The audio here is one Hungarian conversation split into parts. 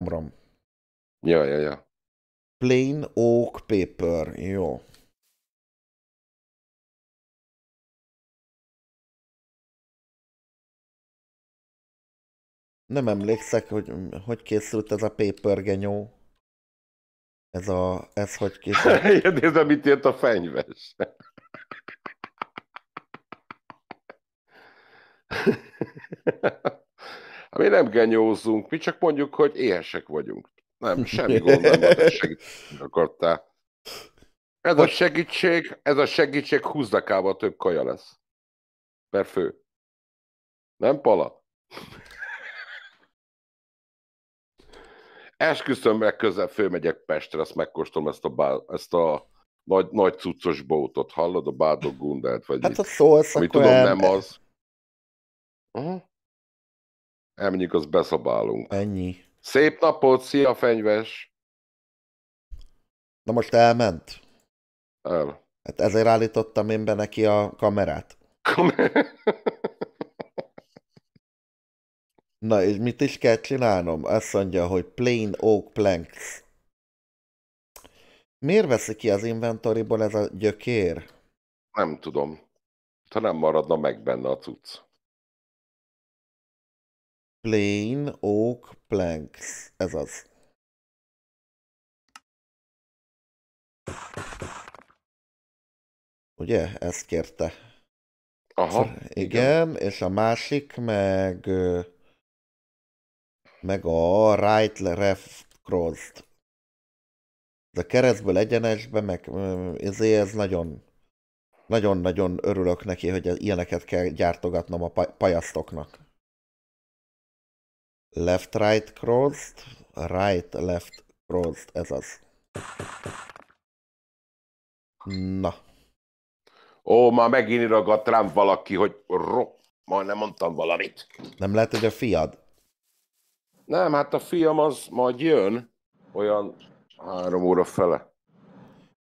RAM. Ja, ja, ja. Plain Oak Paper, jó. Nem emlékszek, hogy hogy készült ez a paper genyó. Ez a... Ez hogy készült? Én nézem, mit írt a fenyves mi nem genyózzunk, mi csak mondjuk, hogy éhesek vagyunk. Nem, semmi gond nem volt, segítség akartál. Ez a segítség, ez a segítség húzdakával több kaja lesz. Per fő. Nem pala? Esküszöm meg közel főmegyek Pestre, azt megkóstolom ezt a, bál, ezt a nagy, nagy cuccos bótot, hallod? A bádog gundát, vagy Hát mit, a szólsz, mit tudom, nem az. Uh-huh. Elmenjünk, hát az beszabálunk. Ennyi. Szép napot, szia fenyves! Na most elment. El. Hát ezért állítottam én be neki a kamerát. Na, és mit is kell csinálnom? Azt mondja, hogy plain oak planks. Miért veszi ki az inventoriból ez a gyökér? Nem tudom. Ha nem maradna meg benne a cucc. Plain Oak Planks. Ez az. Ugye? Ezt kérte. Aha. Igen, igen, és a másik meg meg a right left crossed. De keresztből egyenesbe, meg ezért ez nagyon nagyon-nagyon örülök neki, hogy ilyeneket kell gyártogatnom a pajasztoknak left-right crossed, right-left crossed, ez az. Na. Ó, már megint iragadt rám valaki, hogy ro. majd nem mondtam valamit. Nem lehet, hogy a fiad? Nem, hát a fiam az majd jön, olyan három óra fele.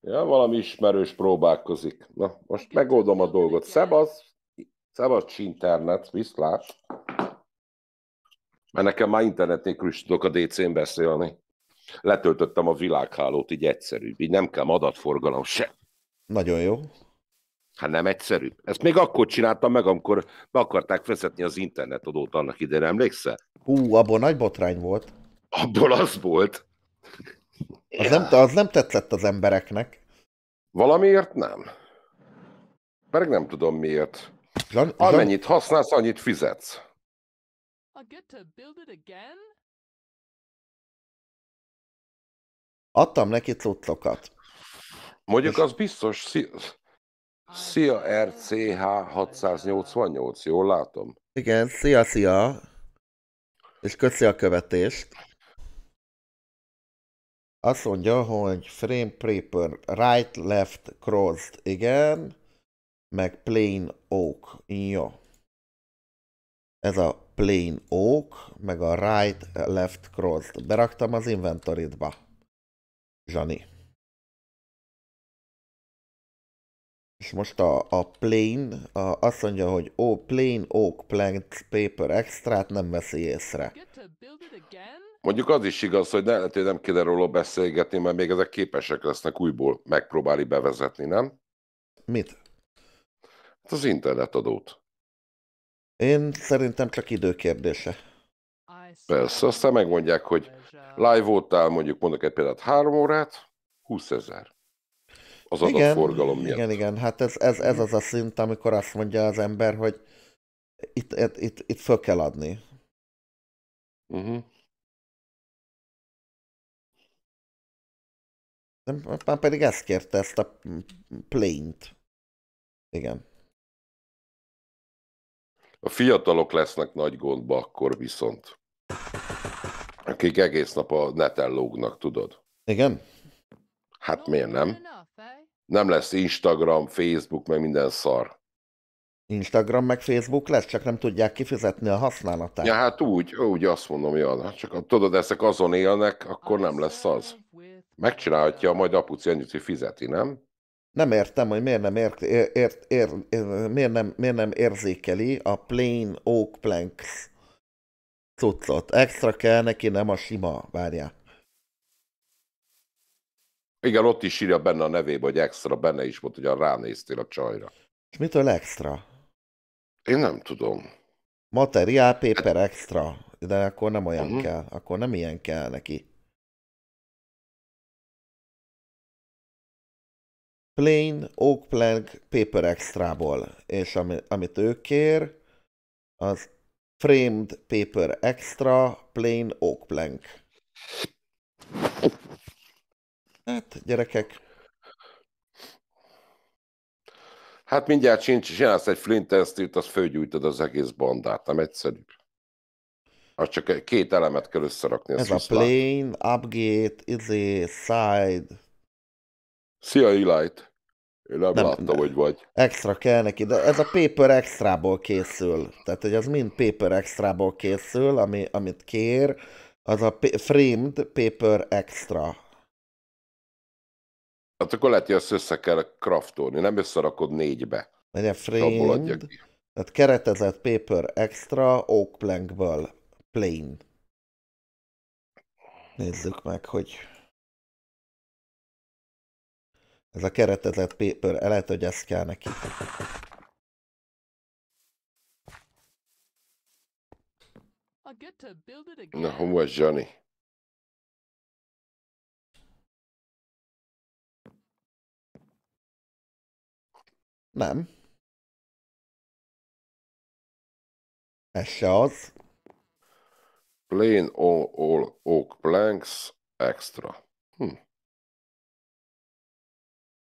Ja, valami ismerős próbálkozik. Na, most megoldom a dolgot. Szebasz, szebasz internet, viszlát. Mert nekem már internet nélkül is tudok a DC-n beszélni. Letöltöttem a világhálót, így egyszerűbb. Így nem kell adatforgalom se. Nagyon jó. Hát nem egyszerű. Ezt még akkor csináltam meg, amikor be akarták vezetni az internet adót annak idején, emlékszel? Hú, abból nagy botrány volt. Abból az volt. Az nem, az nem tetszett az embereknek. Valamiért nem. Pedig nem tudom miért. Amennyit használsz, annyit fizetsz get to build it again? Adtam neki cuccokat. Mondjuk az biztos szia RCH 688, jól látom? Igen, szia, szia. És köszi a követést. Azt mondja, hogy frame paper, right, left, crossed, igen, meg plain oak, jó. Ez a plain oak, meg a right left cross beraktam az inventory Zsani. És most a, a plain, a, azt mondja, hogy ó, plain oak plant paper extrát nem veszi észre. Mondjuk az is igaz, hogy lehet, hogy nem kéne róla beszélgetni, mert még ezek képesek lesznek újból megpróbálni bevezetni, nem? Mit? Hát az internetadót. Én szerintem csak időkérdése. Persze, aztán megmondják, hogy live voltál, mondjuk mondok egy példát, három órát, 20 ezer. Az igen, forgalom miatt. Igen, igen, hát ez, ez, ez az a szint, amikor azt mondja az ember, hogy itt, itt, itt, itt föl kell adni. Uh-huh. Mhm. Már pedig ezt kérte, ezt a plaint. Igen. A fiatalok lesznek nagy gondba akkor viszont. Akik egész nap a neten lógnak, tudod? Igen. Hát miért nem? Eh? Nem lesz Instagram, Facebook, meg minden szar. Instagram meg Facebook lesz, csak nem tudják kifizetni a használatát. Ja, hát úgy, úgy azt mondom, ja, hát csak tudod, ezek azon élnek, akkor nem lesz az. Megcsinálhatja majd apuci annyit, hogy fizeti, nem? nem értem, hogy miért nem, ért, ér, ér, miért nem, miért nem érzékeli a plain oak planks cuccot. Extra kell neki, nem a sima, várja. Igen, ott is írja benne a nevébe, hogy extra, benne is volt, hogy ránéztél a csajra. És mitől extra? Én nem tudom. Materiál, paper, hát- extra. De akkor nem olyan uh-huh. kell, akkor nem ilyen kell neki. Plain Oak Plank Paper Extra-ból, és ami, amit ő kér, az Framed Paper Extra Plain Oak Plank. Hát, gyerekek. Hát mindjárt sincs, csinálsz egy flint tesztűt, az fölgyújtod az egész bandát, nem egyszerű. Az csak két elemet kell összerakni. Ez a plain, upgate, izé, side, Szia, Ilájt! Én nem, nem láttam, hogy vagy. Extra kell neki, de ez a paper extrából készül. Tehát, hogy az mind paper extrából készül, ami, amit kér, az a framed paper extra. Hát akkor lehet, hogy ezt össze kell kraftolni, nem összerakod négybe. a framed, tehát keretezett paper extra oak plankből plain. Nézzük meg, hogy ez a keretezett paper, lehet, hogy ezt kell neki. Na, van Johnny? Nem. Ez se az. Plain all, all oak planks extra. Hm.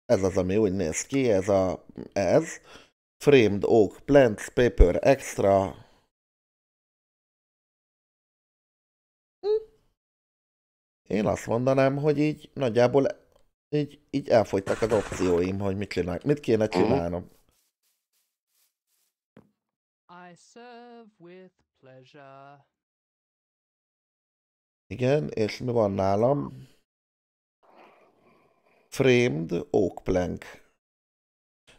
Ez az, ami úgy néz ki, ez a, ez. Framed Oak Plants Paper Extra. Hm. Én azt mondanám, hogy így nagyjából így, így elfogytak az opcióim, hogy mit, csinál, mit kéne mhm. csinálnom. I serve with pleasure. Igen, és mi van nálam? Framed oak plank.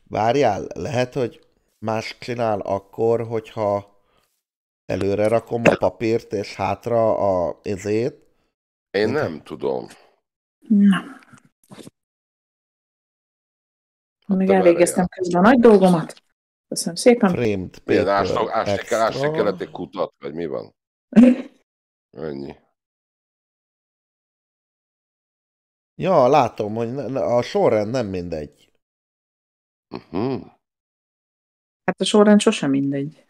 Várjál, lehet, hogy más csinál akkor, hogyha előre rakom a papírt, és hátra a ezét. Én nem nem tudom. Nem. Még elvégeztem közben a nagy dolgomat. Köszönöm szépen. Framed Paper Ásni kell, ásni kellett kutat, vagy mi van? Ennyi. Ja, látom, hogy a sorrend nem mindegy. Uh-huh. Hát a sorrend sosem mindegy.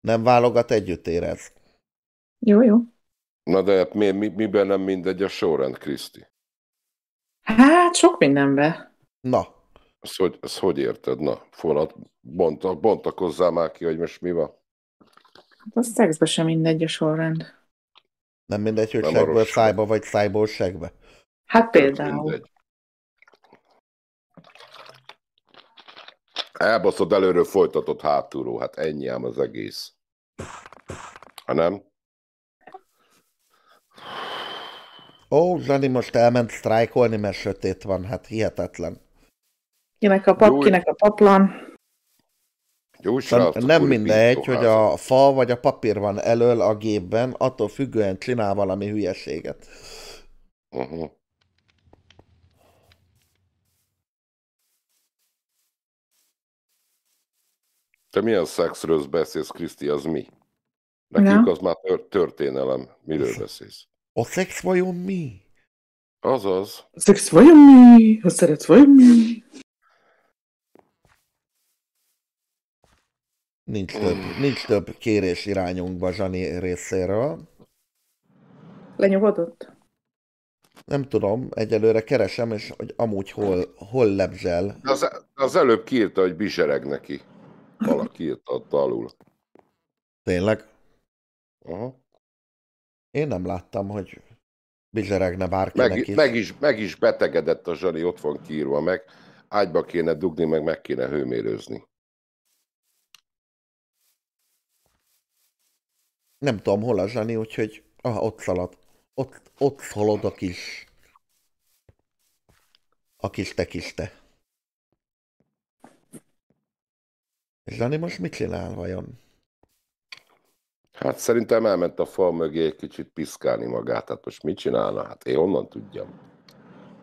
Nem válogat, együtt érez. Jó, jó. Na de hát mi, mi, miben nem mindegy a sorrend, Kriszti? Hát, sok mindenben. Na. Ezt hogy, ezt hogy érted? Na, fonat, bontak, bontakozzál már ki, hogy most mi van. Hát a szexben sem mindegy a sorrend. Nem mindegy, hogy segből szájba, vagy szájból segbe. Hát például. Mindegy. Elbaszott előről folytatott hátulról, hát ennyi ám az egész. Ha nem? Ó, Zsani most elment sztrájkolni, mert sötét van, hát hihetetlen. Jönnek a papkinek a paplan. Gyúsra, nem, nem mindegy, hogy a fa vagy a papír van elől a gépben, attól függően csinál valami hülyeséget. Uh-huh. Te milyen szexről beszélsz, Kriszti, az mi? Nekünk ja. az már történelem. Miről beszélsz? A szex vajon mi? Azaz. A szex vajon mi? A szeretsz vajon mi? Nincs több, nincs több kérés irányunkba Zsani részéről. Lenyugodott? Nem tudom, egyelőre keresem, és hogy amúgy hol, hol lebzsel. Az, az előbb kiírta, hogy bizsereg neki. Valaki írta ott alul. Tényleg? Aha. Én nem láttam, hogy bizseregne bárki meg, neki. Meg is, meg is betegedett a Zsani, ott van kiírva meg. Ágyba kéne dugni, meg meg kéne hőmérőzni. nem tudom, hol a zseni, úgyhogy ah, ott szalad. Ott, ott szalad a kis... A kis te kis te. Zsani most mit csinál vajon? Hát szerintem elment a fal mögé egy kicsit piszkálni magát. Hát most mit csinálna? Hát én honnan tudjam?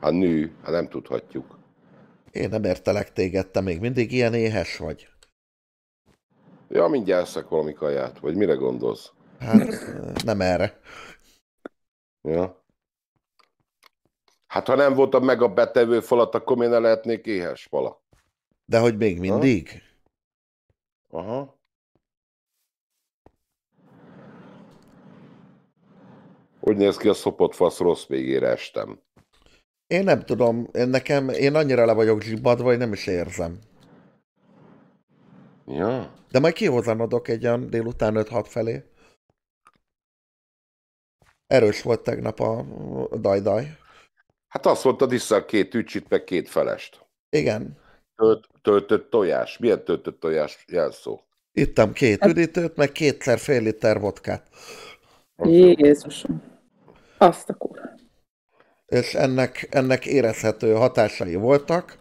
Hát nő, hát nem tudhatjuk. Én nem értelek téged, te még mindig ilyen éhes vagy. Ja, mindjárt eszek valami kaját, vagy mire gondolsz? Hát nem erre. Ja. Hát ha nem voltam meg a betevő falat, akkor én ne lehetnék éhes fala. De hogy még mindig? Aha. Aha. Hogy néz ki a szopott fasz rossz végére estem? Én nem tudom, én nekem, én annyira le vagyok zsibbadva, vagy nem is érzem. Ja. De majd kihozanodok egy olyan délután 5-6 felé. Erős volt tegnap a dajdaj. Hát azt mondta, vissza két ücsit, meg két felest. Igen. Tölt, töltött tojás. Milyen töltött tojás jelszó? Ittam két hát... üdítőt, meg kétszer fél liter vodkát. Jézusom. Azt a kurva. És ennek, ennek érezhető hatásai voltak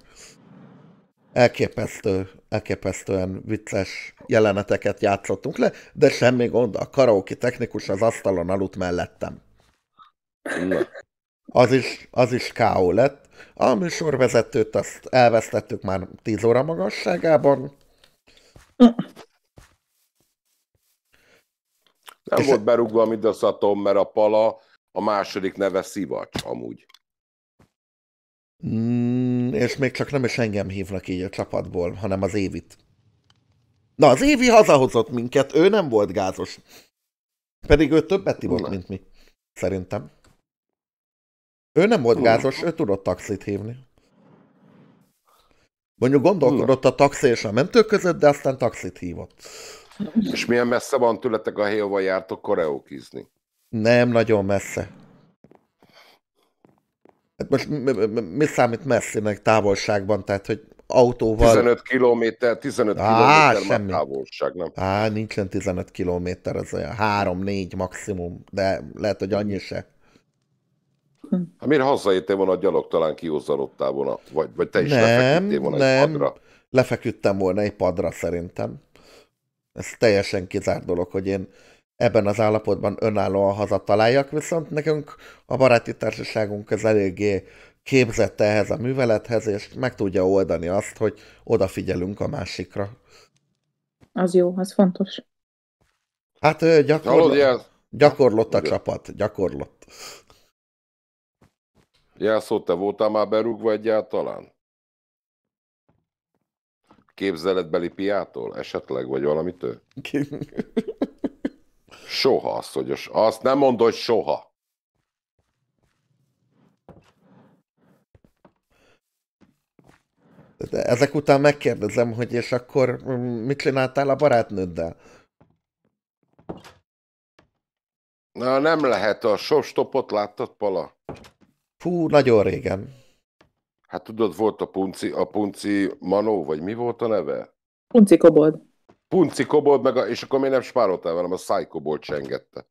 elképesztő, elképesztően vicces jeleneteket játszottunk le, de semmi gond, a karaoke technikus az asztalon aludt mellettem. Az is, az is K.O. lett. A műsorvezetőt azt elvesztettük már 10 óra magasságában. Nem és volt berúgva a szatom, mert a pala a második neve Szivacs amúgy. Mm, és még csak nem is engem hívnak így a csapatból, hanem az Évit. Na, az Évi hazahozott minket, ő nem volt gázos. Pedig ő többet volt mint mi. Szerintem. Ő nem volt gázos, ő tudott taxit hívni. Mondjuk gondolkodott a taxi és a mentő között, de aztán taxit hívott. És milyen messze van tőletek a hely, ahol jártok koreókizni? Nem nagyon messze. Hát most mi számít messzinek távolságban, tehát hogy autóval... 15 kilométer, 15 Á, kilométer semmi. távolság, nem? Á, nincsen 15 kilométer, az olyan 3-4 maximum, de lehet, hogy annyi se. Hát miért hazaértél volna a gyalog, talán kihozzalottál volna, vagy, vagy te is nem, lefeküdtél volna nem. egy padra? lefeküdtem volna egy padra szerintem. Ez teljesen kizárt dolog, hogy én ebben az állapotban önállóan hazataláljak, viszont nekünk a baráti társaságunk az eléggé képzett ehhez a művelethez, és meg tudja oldani azt, hogy odafigyelünk a másikra. Az jó, az fontos. Hát gyakorlott, gyakorlott a csapat, gyakorlott. Jelszó, te voltál már berúgva egyáltalán? Képzeletbeli piától esetleg, vagy valamitől? Soha asszonyos. Azt nem mondod, hogy soha. De ezek után megkérdezem, hogy és akkor mm, mit csináltál a barátnőddel? Na, nem lehet. A showstopot láttad, Pala? Fú, nagyon régen. Hát tudod, volt a punci, a punci Manó, vagy mi volt a neve? Punci Kobold. Punci kobold, meg a, és akkor miért nem spároltál velem, a szájkobold csengette.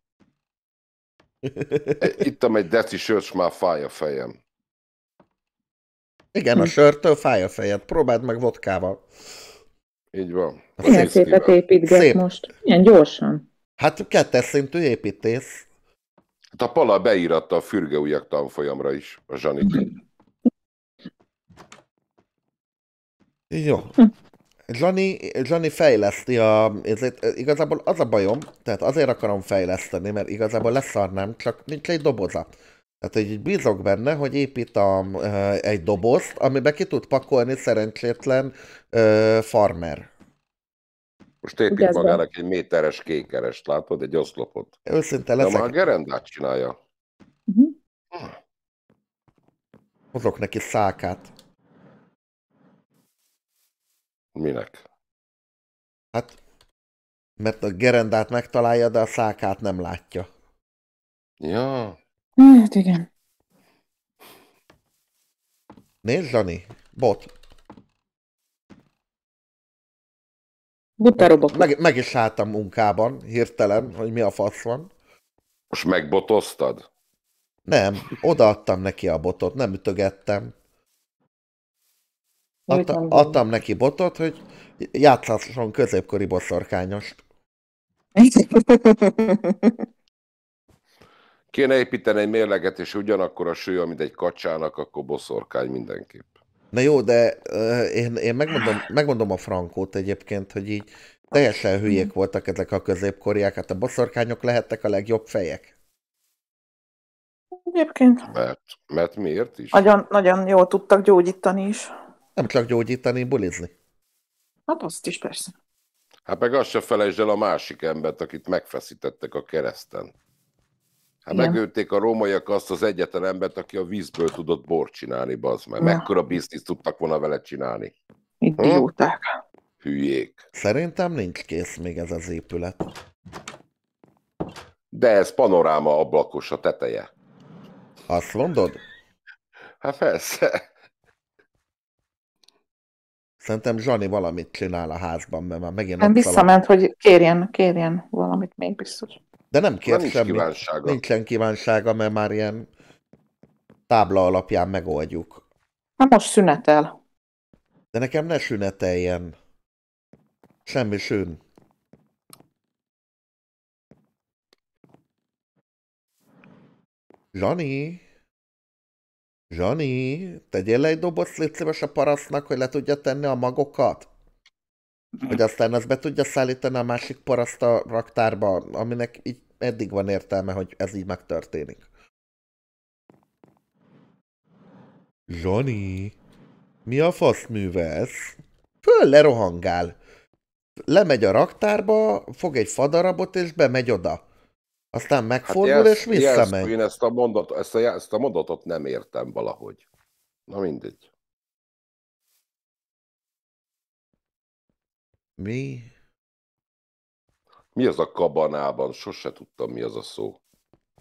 Itt a egy deci sört, s már fáj a fejem. Igen, a sörtől fáj a fejed. Próbáld meg vodkával. Így van. Milyen szépet építget Szép. most. Ilyen gyorsan. Hát kettes szintű építész. Hát a Pala beíratta a ujjak tanfolyamra is, a Zsanit. Jó. Hm. Johnny, Johnny fejleszti a... Ezért, igazából az a bajom, tehát azért akarom fejleszteni, mert igazából leszarnám, csak nincs egy doboza. Tehát így bízok benne, hogy épít a, egy dobozt, amiben ki tud pakolni szerencsétlen e, farmer. Most épít Igazban. magának egy méteres kékerest, látod? Egy oszlopot. Őszinte leszek. De már a gerendát csinálja. Uh-huh. Hozok neki szákát. Minek? Hát, mert a gerendát megtalálja, de a szákát nem látja. Ja. Hát igen. Nézd, Zani, bot. Buta Meg, meg is álltam munkában, hirtelen, hogy mi a fasz van. Most megbotoztad? Nem, odaadtam neki a botot, nem ütögettem. Adta, adtam neki botot, hogy játszhasson középkori boszorkányost. Kéne építeni egy mérleget, és ugyanakkor a súlya, mint egy kacsának, akkor boszorkány mindenképp. Na jó, de uh, én, én megmondom, megmondom a frankót egyébként, hogy így teljesen hülyék voltak ezek a középkoriák, hát a boszorkányok lehettek a legjobb fejek. Egyébként. Mert, mert miért is? Nagyon, nagyon jól tudtak gyógyítani is. Nem csak gyógyítani, bulizni. Hát azt is persze. Hát meg azt se felejtsd el a másik embert, akit megfeszítettek a kereszten. Hát Igen. megölték a rómaiak azt az egyetlen embert, aki a vízből tudott bort csinálni, bazd meg. Ja. Mekkora bizniszt tudtak volna vele csinálni? Idióták. Hm? Hülyék. Szerintem nincs kész még ez az épület. De ez panoráma ablakos a teteje. Azt mondod? Hát persze. Szerintem Zsani valamit csinál a házban, mert már megint... Nem visszament, talán... hogy kérjen, kérjen valamit még biztos. De nem kér nem semmit. Kívánsága. Nincsen kívánsága, mert már ilyen tábla alapján megoldjuk. Na hát most szünetel. De nekem ne szüneteljen. Semmi sűn. Zsani? Zsani, tegyél le egy dobot, légy a parasztnak, hogy le tudja tenni a magokat? Hogy aztán az be tudja szállítani a másik paraszt a raktárba, aminek így eddig van értelme, hogy ez így megtörténik. Zsani, mi a fasz művelsz? Föl lerohangál. Lemegy a raktárba, fog egy fadarabot és bemegy oda aztán megfordul hát és visszamegy. én ezt a, mondat, ezt, a, ezt a mondatot nem értem valahogy. Na mindegy. Mi? Mi az a kabanában? Sose tudtam, mi az a szó.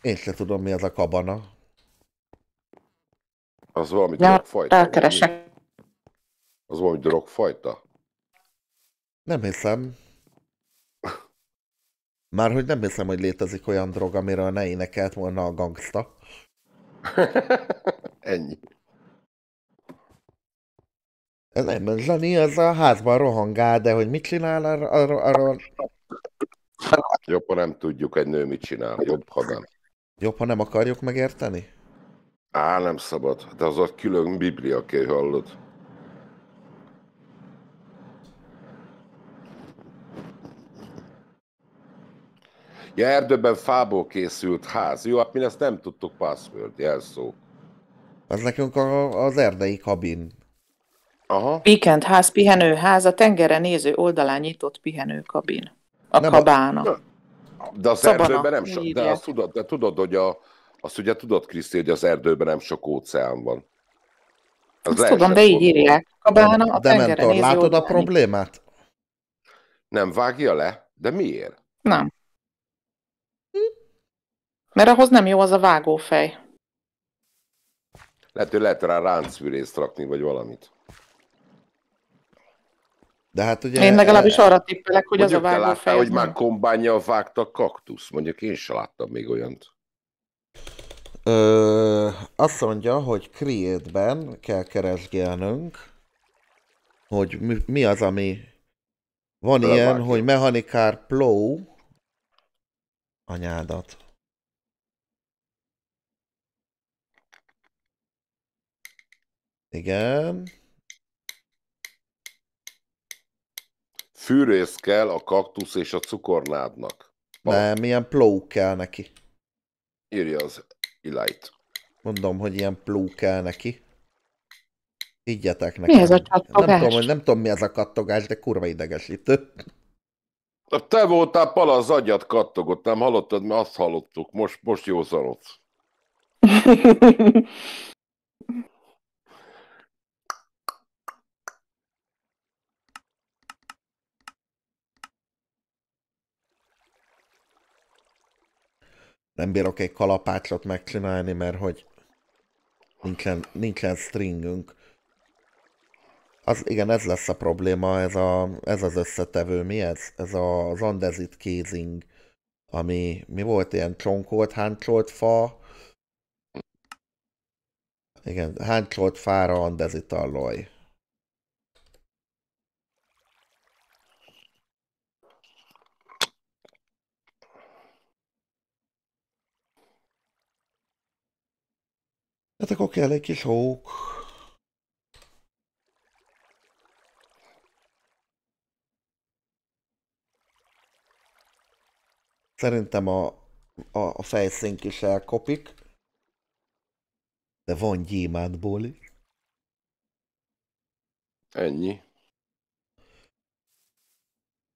Én se tudom, mi az a kabana. Az valami ja, drogfajta. Elkeresek. Az valami drogfajta? Nem hiszem. Már hogy nem hiszem, hogy létezik olyan drog, amiről ne énekelt volna a gangsta. Ennyi. Ez nem zseni, az a házban rohangál, de hogy mit csinál arról... Ar- ar- Jobb, ha nem tudjuk egy nő mit csinál. Jobb, ha nem. Jobb, ha nem akarjuk megérteni? Á, nem szabad. De az a külön biblia, hallod. Ja, erdőben fából készült ház. Jó, hát mi ezt nem tudtuk password, jelszó. Az hát nekünk a, az erdei kabin. Aha. Weekend ház, pihenőház, a tengerre néző oldalán nyitott kabin. A nem kabána. A... De az Szabana. erdőben nem sok, de azt tudod, de tudod, hogy a, azt ugye tudod, Kriszti, hogy az erdőben nem sok óceán van. Az azt tudom, de így írják. Kabána a néző látod oldalán. a problémát? Nem vágja le? De miért? Nem. Mert ahhoz nem jó az a vágófej. Lehet, hogy lehet rá ráncfűrészt rakni, vagy valamit. De hát ugye... Én legalábbis e- arra tippelek, hogy Mondjuk az a vágófej. Láttál, hogy már kombányjal vágtak kaktusz? Mondjuk én se láttam még olyant. Ö, azt mondja, hogy Create-ben kell keresgélnünk, hogy mi, mi az, ami... Van Röván. ilyen, hogy Mechanikár Plow anyádat. Igen. Fűrész kell a kaktusz és a cukornádnak. Pap. Nem, ilyen pló kell neki. Írja az Elight. Mondom, hogy ilyen pló kell neki. Higgyetek nekem. Mi ez a kattogás? Nem tudom, hogy nem tudom, mi ez a kattogás, de kurva idegesítő. Te voltál pala, az agyat kattogott, nem hallottad, mert azt hallottuk. Most, most józanodsz. nem bírok egy kalapácsot megcsinálni, mert hogy nincsen, nincsen stringünk. Az, igen, ez lesz a probléma, ez, a, ez az összetevő, mi ez? Ez a, az andezit casing, ami, mi volt ilyen csonkolt, háncsolt fa, igen, háncsolt fára andezit alloy. Hát akkor kell egy kis hók. Szerintem a, a, a fejszink is elkopik. De van gyémántból is. Ennyi.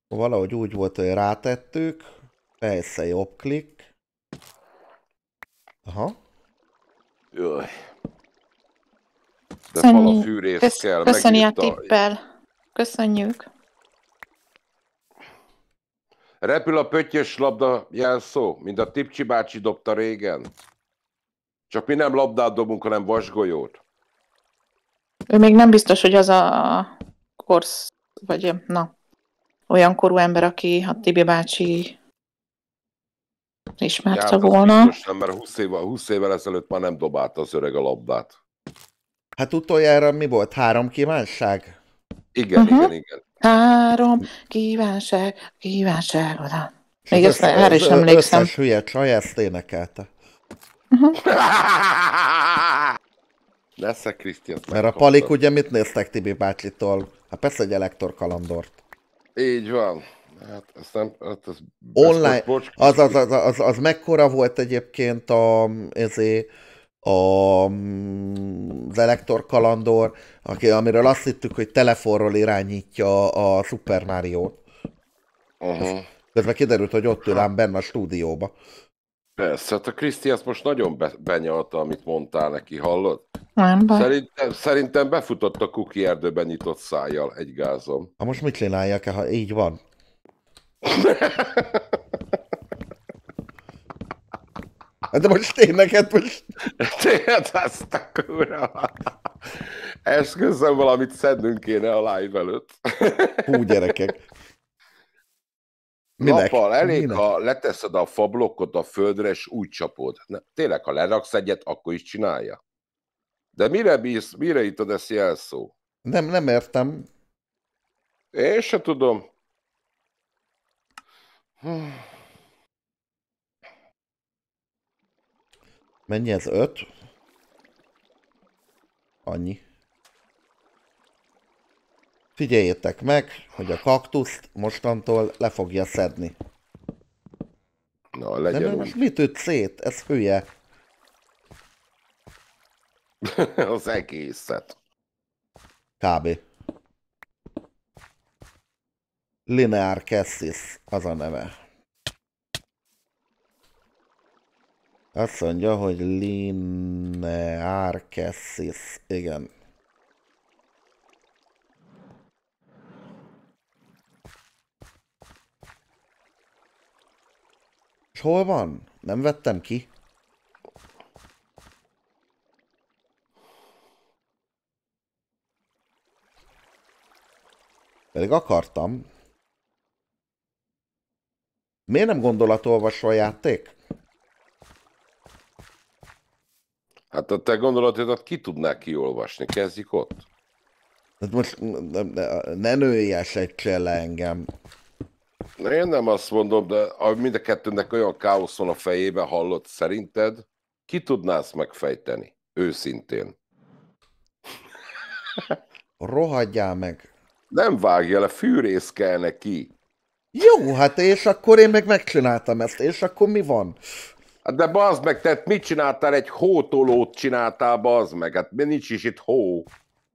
Valahogy úgy volt, hogy rátettük. Fejsze jobb klik. Aha. Jaj. De Köszönjük. Kösz, kell. Köszönjük a tippel. Köszönjük. Repül a pöttyös labda jelszó, mint a Tipcsi bácsi dobta régen. Csak mi nem labdát dobunk, hanem vasgolyót. Ő még nem biztos, hogy az a korsz, vagy na, olyan korú ember, aki a Tibi bácsi ismerte hát, volna. Nem, mert 20 évvel, 20 évvel ezelőtt már nem dobálta az öreg a labdát. Hát utoljára mi volt? Három kívánság? Igen, uh-huh. igen, igen. Három kívánság, kívánság oda. Még ezt erre is emlékszem. Összes hülye csaj ezt énekelte. Uh-huh. Mhm. lesz Krisztián? Mert a palik ugye mit néztek Tibi bácsitól? Hát persze egy elektor kalandort. Így van. Hát, ezt nem, hát ez Online, bocs, az, az, az, az, az, mekkora volt egyébként a, ezé a, mm, az Elektor Kalandor, aki, amiről azt hittük, hogy telefonról irányítja a Super Mario-t. Aha. Közben kiderült, hogy ott ülám benne a stúdióba. Persze, hát a Kriszti ezt most nagyon be, benyalta, amit mondtál neki, hallod? Nem baj. Szerintem, szerintem befutott a kuki erdőben nyitott szájjal egy gázom. Ha most mit csináljak, ha így van? Hát de most tényleg, hát most... Tényleg, azt a kurva. Esküszöm, valamit szednünk kéne a live előtt. Hú, gyerekek. Minek? Nappal elég, Minek? ha leteszed a fablokkot a földre, és úgy csapod. Ne, tényleg, ha leraksz egyet, akkor is csinálja. De mire bíz, mire itt ezt jelszó? Nem, nem értem. Én se tudom. Mennyi ez? 5? Annyi. Figyeljétek meg, hogy a kaktuszt mostantól le fogja szedni. Na, legyen De most mit üt szét? Ez hülye. Az egészet. Kb. Linear Cassis az a neve. Azt mondja, hogy Linear Cassis. Igen. És hol van? Nem vettem ki. Pedig akartam. Miért nem gondolatolvasó a játék? Hát a te gondolatodat ki tudnák kiolvasni, kezdjük ott. Hát most ne, ne, ne nőjes egy csele engem. Én nem azt mondom, de mind a kettőnek olyan káosz van a fejébe, hallott szerinted, ki tudnász megfejteni? Őszintén. Rohadjál meg. Nem vágja le, fűrész kell neki. Jó, hát és akkor én meg megcsináltam ezt, és akkor mi van? Hát de bazd meg, tehát mit csináltál? Egy hótolót csináltál, bazd meg. Hát nincs is itt hó.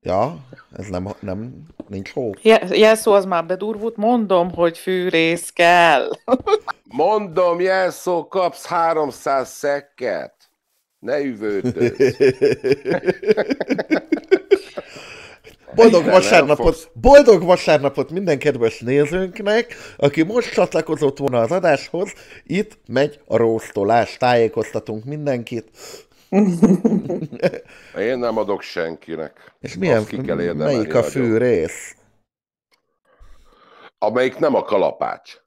Ja, ez nem, nem nincs hó. Je, jelszó az már bedurvult, mondom, hogy fűrész kell. mondom, jelszó, kapsz 300 szekket. Ne üvöltődj. Boldog vasárnapot, boldog vasárnapot minden kedves nézőnknek, aki most csatlakozott volna az adáshoz, itt megy a róztolás, tájékoztatunk mindenkit. Én nem adok senkinek. És milyen, ki kell melyik a fő nagyon. rész? Amelyik nem a kalapács.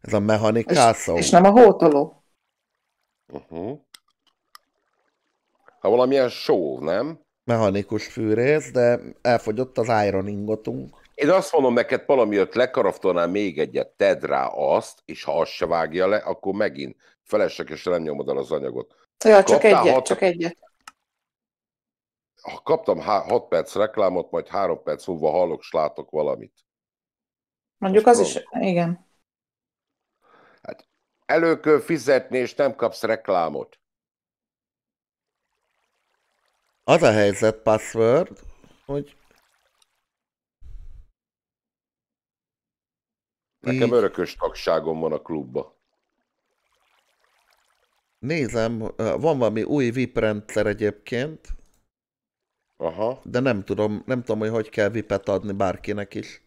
Ez a mechanikászó. És, és nem a hótoló. Uh-huh. Ha valamilyen show, nem? mechanikus fűrész, de elfogyott az Iron ingotunk. Én azt mondom neked, valamiért lekaraftolnál még egyet, tedd rá azt, és ha azt se vágja le, akkor megint feleslegesen nem nyomod el az anyagot. Ja, csak egyet, hat... csak egyet. Ha kaptam 6 perc reklámot, majd 3 perc múlva hallok, s látok valamit. Mondjuk Most az próbál. is, igen. Hát előkör fizetni, és nem kapsz reklámot. Az a helyzet, password, hogy... Nekem örökös tagságom van a klubba. Nézem, van valami új VIP rendszer egyébként. Aha. De nem tudom, nem tudom, hogy hogy kell VIP-et adni bárkinek is.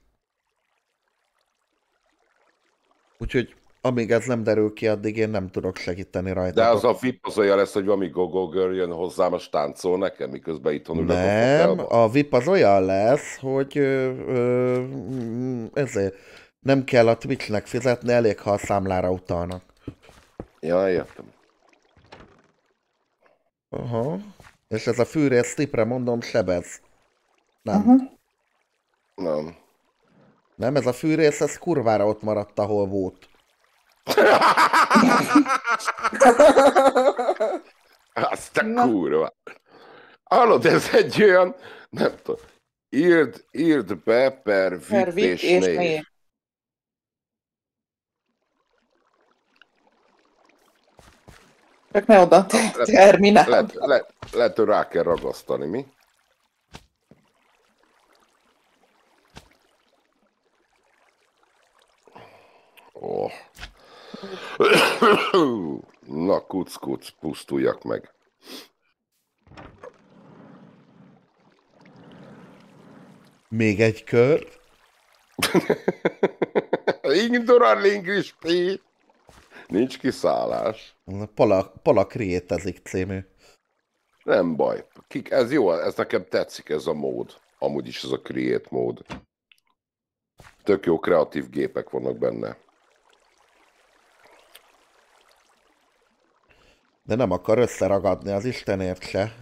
Úgyhogy amíg ez nem derül ki, addig én nem tudok segíteni rajta. De az a VIP az olyan lesz, hogy valami girl jön hozzám, és táncol nekem, miközben itthon ülök Nem, a, a VIP az olyan lesz, hogy ö, ö, mm, ezért nem kell a Twitchnek fizetni, elég, ha a számlára utalnak. Ja, értem. Aha. És ez a fűrész tipre mondom, sebez. Nem. Aha. Nem. Nem, ez a fűrész, ez kurvára ott maradt, ahol volt. Azt a kurva. Hallod, ez egy olyan, nem tudom, írd, írd be per vip, per vip és, és név. név. Csak ne oda terminál. Lehet, lehet, lehet, hogy rá kell ragasztani, mi? Oh. Na, kuc, kuc, pusztuljak meg. Még egy kör. a lingvispi. Nincs kiszállás. Palak, palak rétezik című. Nem baj. Kik, ez jó, ez nekem tetszik ez a mód. Amúgy is ez a create mód. Tök jó kreatív gépek vannak benne. De nem akar összeragadni az Istenért se.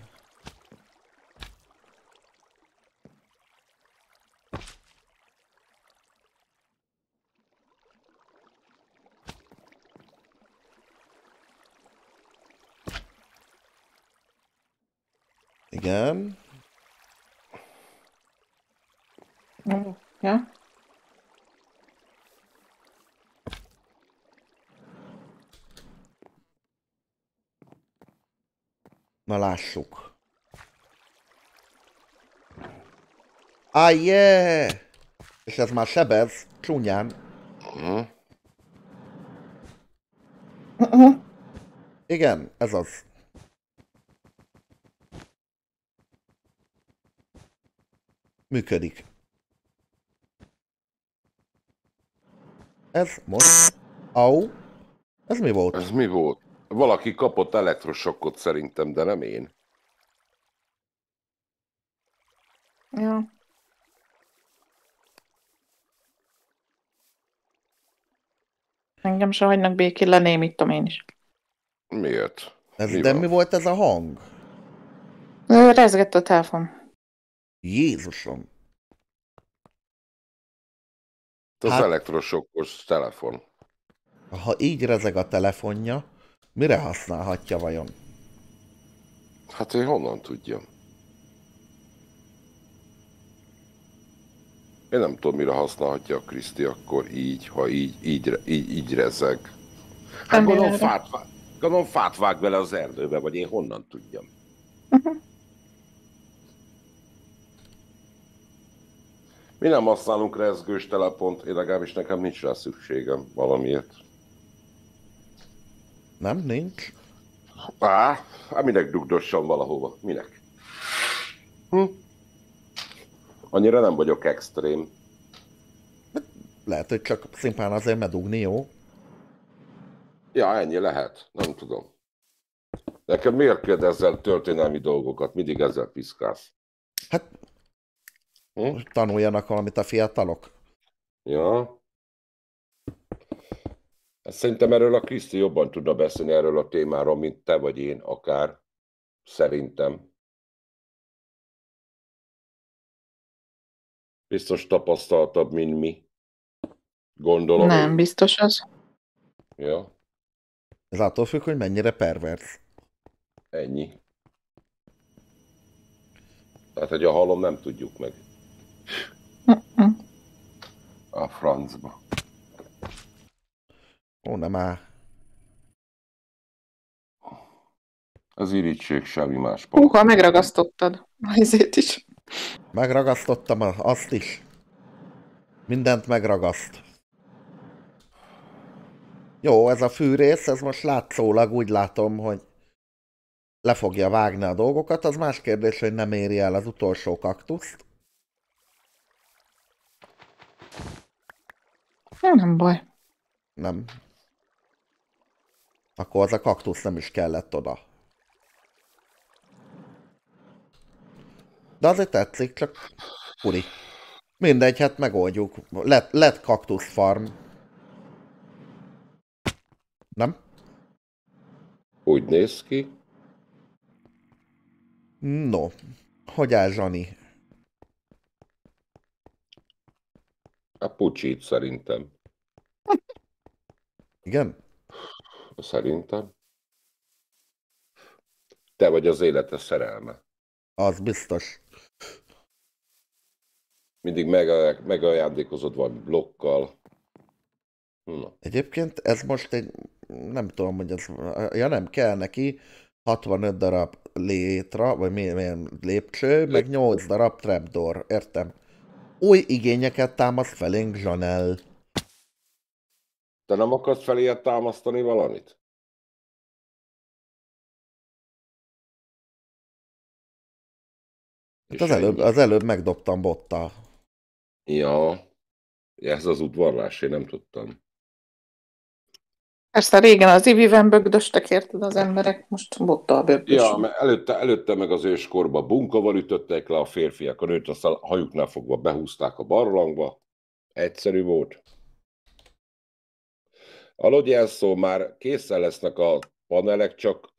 Igen. Ja. Na lássuk. Ájé! Ah, yeah! És ez már sebez, csúnyán. Uh-huh. Igen, ez az. Működik. Ez most... Au. Ez mi volt? Ez mi volt? Valaki kapott elektrosokkot szerintem, de nem én. Ja. Engem se hagynak békén, lenémítom én is. Miért? Ez, mi de van? mi volt ez a hang? Rezgett a telefon. Jézusom. Hát... Az hát... elektrosokkos telefon. Ha így rezeg a telefonja, Mire használhatja vajon? Hát én honnan tudjam? Én nem tudom, mire használhatja a Kriszti akkor így, ha így, így, így, így rezeg. Hát gondolom fát, gondolom fát vág vele az erdőbe, vagy én honnan tudjam. Uh-huh. Mi nem használunk rezgős telepont, én legalábbis nekem nincs rá szükségem valamiért. Nem? Nincs? Á, hát minek dugdossam valahova? Minek? Hm? Annyira nem vagyok extrém. Lehet, hogy csak szimplán azért medugni, jó? Ja, ennyi lehet. Nem tudom. Nekem miért kérdezzel történelmi dolgokat? Mindig ezzel piszkálsz. Hát, hm? tanuljanak valamit a fiatalok. Ja, Hát szerintem erről a Kriszti jobban tudna beszélni erről a témáról, mint te vagy én akár, szerintem. Biztos tapasztaltabb, mint mi. Gondolom. Nem, én. biztos az. Ja. Ez attól függ, hogy mennyire pervers. Ennyi. Tehát, hogy a halom nem tudjuk meg. A francba. Mondd már. Az irítség semmi más. Húha, megragasztottad. helyzét is. Megragasztottam azt is. Mindent megragaszt. Jó, ez a fűrész, ez most látszólag úgy látom, hogy le fogja vágni a dolgokat. Az más kérdés, hogy nem éri el az utolsó kaktuszt. Nem, nem baj. Nem. Akkor az a kaktusz nem is kellett oda. De azért tetszik, csak furi. Mindegy, hát megoldjuk. Lett, lett kaktusz farm. Nem? Úgy néz ki. No, hogy áll Zsani? A pucsit szerintem. Igen? szerintem. Te vagy az élete szerelme. Az biztos. Mindig meg, megajándékozod valami blokkal. Na. Egyébként ez most egy, nem tudom, hogy ez, ja nem, kell neki 65 darab létra, vagy milyen, milyen lépcső, Lép... meg 8 darab trapdoor, értem. Új igényeket támaszt felénk Janelle. Te nem akarsz felé támasztani valamit? Hát az, előbb, az előbb megdobtam botta. Ja, ez az udvarlás, én nem tudtam. Ezt a régen az iviven bögdöstek, érted az emberek, most bottal bögdös. Ja, mert előtte, előtte meg az őskorba bunkaval ütöttek le a férfiak, a nőt aztán hajuknál fogva behúzták a barlangba. Egyszerű volt. Lodjánszó már készen lesznek a panelek, csak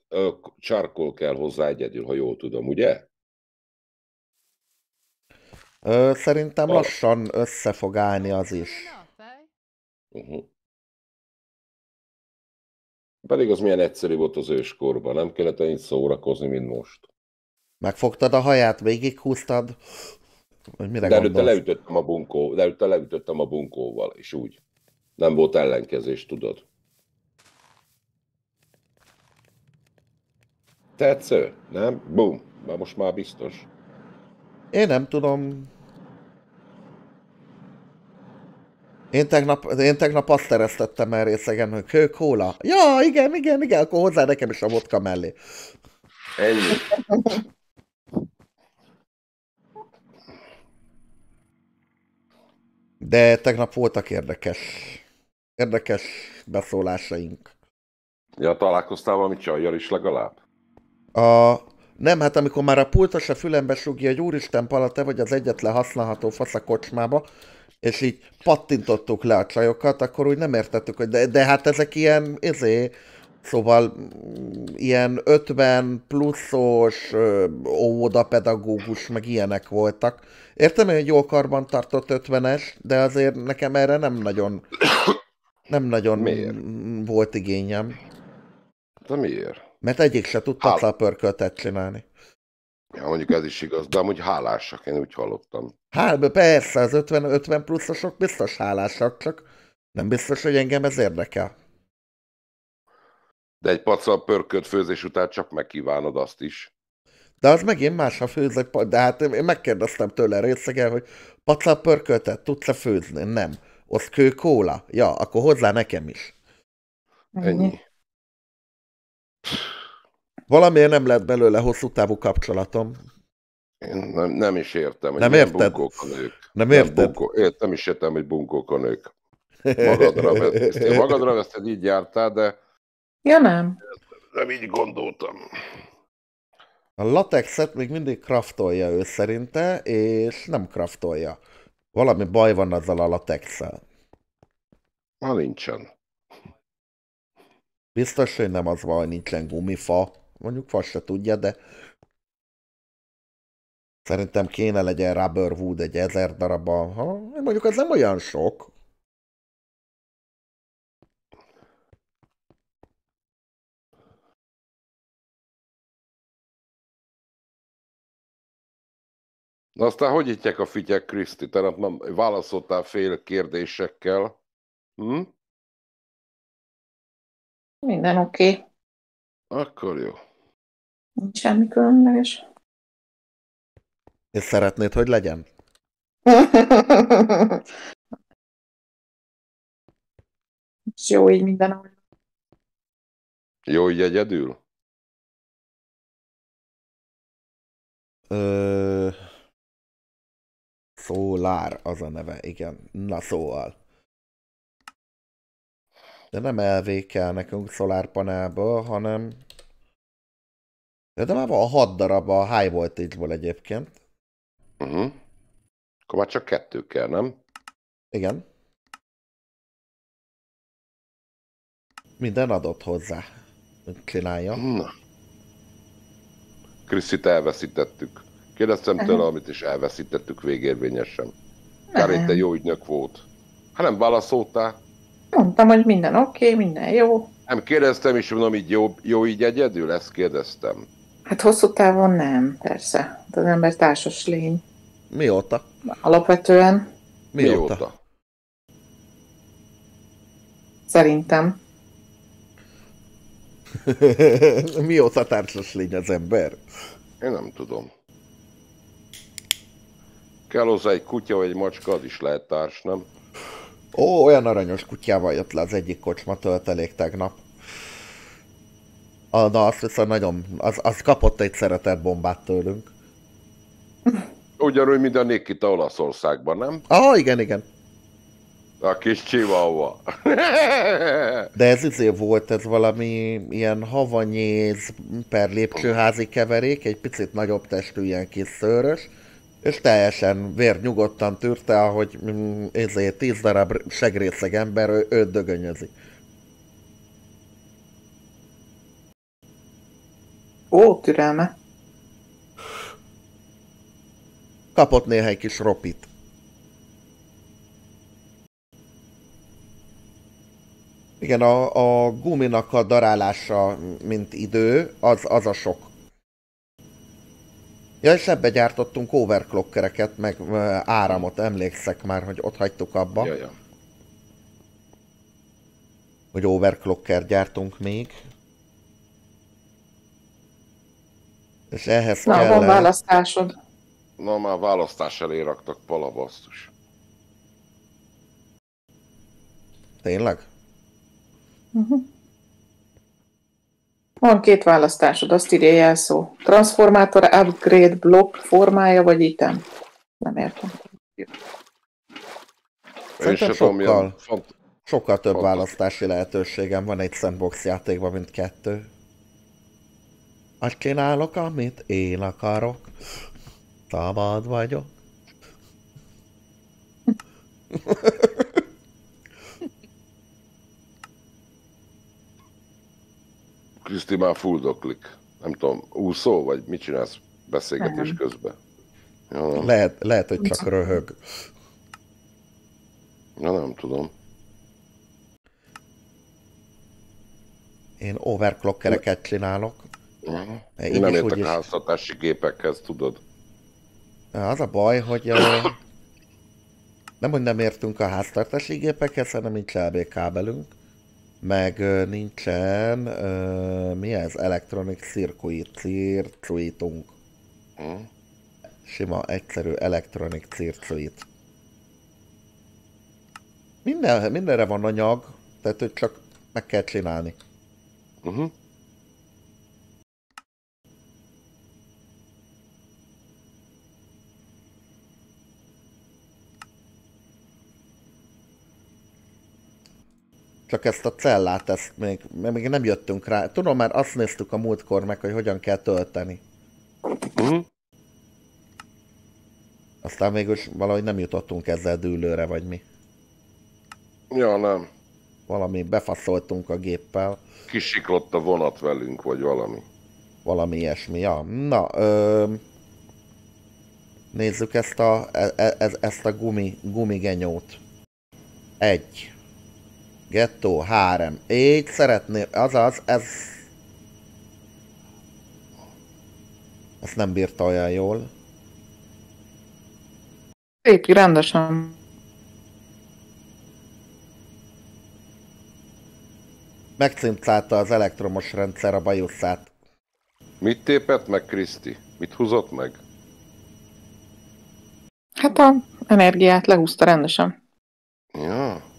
csarkol kell hozzá egyedül, ha jól tudom, ugye? Ö, szerintem a... lassan össze fog állni az is. Uh-huh. Pedig az milyen egyszerű volt az őskorban, nem kellett ennyit szórakozni, mint most. Megfogtad a haját, végighúztad? Hogy mire De előtte leütöttem a, bunkó, de előtte leütöttem a bunkóval, és úgy nem volt ellenkezés, tudod. Tetsző? Nem? Bum. már most már biztos. Én nem tudom. Én tegnap, én tegnap azt teresztettem el részegen, hogy kő, kóla. Ja, igen, igen, igen, akkor hozzá nekem is a vodka mellé. Ennyi. De tegnap voltak érdekes érdekes beszólásaink. Ja, találkoztál valami csajjal is legalább? A... Nem, hát amikor már a pultos a fülembe súgja, hogy úristen pala, te vagy az egyetlen használható fasz a kocsmába, és így pattintottuk le a csajokat, akkor úgy nem értettük, hogy de, de hát ezek ilyen, izé, Szóval mm, ilyen 50 pluszos óvodapedagógus, meg ilyenek voltak. Értem, hogy jó karban tartott 50-es, de azért nekem erre nem nagyon nem nagyon miért? volt igényem. Hát, de miért? Mert egyik se tudta Hál... pörköltet csinálni. Ja, mondjuk ez is igaz, de amúgy hálásak, én úgy hallottam. Hál, persze, az 50-50 pluszosok biztos hálásak, csak nem biztos, hogy engem ez érdekel. De egy pacal pörkölt főzés után csak megkívánod azt is. De az megint más, ha főzök, de hát én megkérdeztem tőle részegen, hogy pacal pörköltet tudsz-e főzni? Nem az kő kóla. Ja, akkor hozzá nekem is. Ennyi. Valamiért nem lett belőle hosszú távú kapcsolatom. Én nem, nem is értem, hogy nem érted? bunkók a nők. Nem érted? Nem, bunkó, én nem is értem, hogy bunkók a nők. Magadra, veszed, magadra veszed, így jártál, de... Ja nem. Nem így gondoltam. A latexet még mindig kraftolja ő szerinte, és nem kraftolja. Valami baj van azzal a latexsel. Ma nincsen. Biztos, hogy nem az van, nincsen gumifa. Mondjuk fa se tudja, de szerintem kéne legyen wood egy ezer darabban. Ha? Mondjuk az nem olyan sok. Na aztán hogy itják a fityek, Kriszti? Te nem válaszoltál fél kérdésekkel. Hm? Minden oké. Okay. Akkor jó. Nincs semmi különleges. És szeretnéd, hogy legyen? jó így minden, ahogy jó így egyedül? Ö... Szólár az a neve, igen. Na szóval. De nem elvékel nekünk szolárpanelből, hanem... De de már van hat darab a high voltage-ból egyébként. Uh-huh. Akkor már csak kettő kell, nem? Igen. Minden adott hozzá. Csinálja. Na. Krisztit elveszítettük. Kérdeztem uh-huh. tőle, amit is elveszítettük végérvényesen. Kár itt jó ügynök volt. Hát nem válaszoltál? Mondtam, hogy minden oké, okay, minden jó. Nem kérdeztem, is, mondom, így jó, jó így egyedül? Ezt kérdeztem. Hát hosszú távon nem, persze. Hát az ember társas lény. Mióta? Alapvetően. Mióta? Mióta? Szerintem. Mióta társas lény az ember? Én nem tudom kell hozzá egy kutya vagy egy macska, az is lehet társ, nem? Ó, olyan aranyos kutyával jött le az egyik kocsma töltelék tegnap. A, ah, na, azt viszont nagyon, az, az kapott egy szeretett bombát tőlünk. Ugyanúgy, mint a Nikita Olaszországban, nem? Ah, igen, igen. A kis csivalva. De ez izé volt, ez valami ilyen havanyéz per lépcsőházi keverék, egy picit nagyobb testű, ilyen kis szőrös, és teljesen vérnyugodtan tűrte, ahogy mm, ezért tíz darab segrészeg ember ő, őt dögönyözi. Ó, türelme. Kapott néhány kis ropit. Igen, a, a guminak a darálása, mint idő, az, az a sok. Ja, és ebbe gyártottunk overclockereket, meg áramot, emlékszek már, hogy ott hagytuk abba. Ja, ja. Hogy overclocker gyártunk még. És ehhez Na, kell... van választásod. Na, már választás elé raktak palabasztus. Tényleg? Uh-huh. Van két választásod, azt írja jelszó. Transformátor upgrade block formája, vagy item? Nem értem. Én sokkal, sokkal több választási lehetőségem van egy sandbox játékban, mint kettő. Azt csinálok, amit én akarok. Szabad vagyok. Kriszti már fuldoklik. Nem tudom, úszó, vagy mit csinálsz beszélgetés közben? Ja, Lehet, lehet, hogy csak röhög. Na, nem tudom. Én overclockereket csinálok. Uh-huh. Én, Én nem értek is... háztartási gépekhez, tudod. Az a baj, hogy a. nem, hogy nem értünk a háztartási gépekhez, hanem nincs LB kábelünk meg nincsen, uh, mi ez, Electronic Circuit circuitunk. Hm? Sima, egyszerű Electronic Circuit. Minden, mindenre van anyag, tehát hogy csak meg kell csinálni. Uh-huh. csak ezt a cellát, ezt még, még nem jöttünk rá. Tudom, már azt néztük a múltkor meg, hogy hogyan kell tölteni. Uh-huh. Aztán mégis valahogy nem jutottunk ezzel dűlőre, vagy mi. Ja, nem. Valami befaszoltunk a géppel. Kisiklott a vonat velünk, vagy valami. Valami ilyesmi, ja. Na, ö, nézzük ezt a, e, e, ezt a gumi, gumigenyót. Egy. Gettó 3. én szeretném, azaz, ez... Ezt nem bírta olyan jól. Véki, rendesen. Megcincálta az elektromos rendszer a bajuszát. Mit tépett meg Kriszti? Mit húzott meg? Hát a energiát lehúzta rendesen. Ja,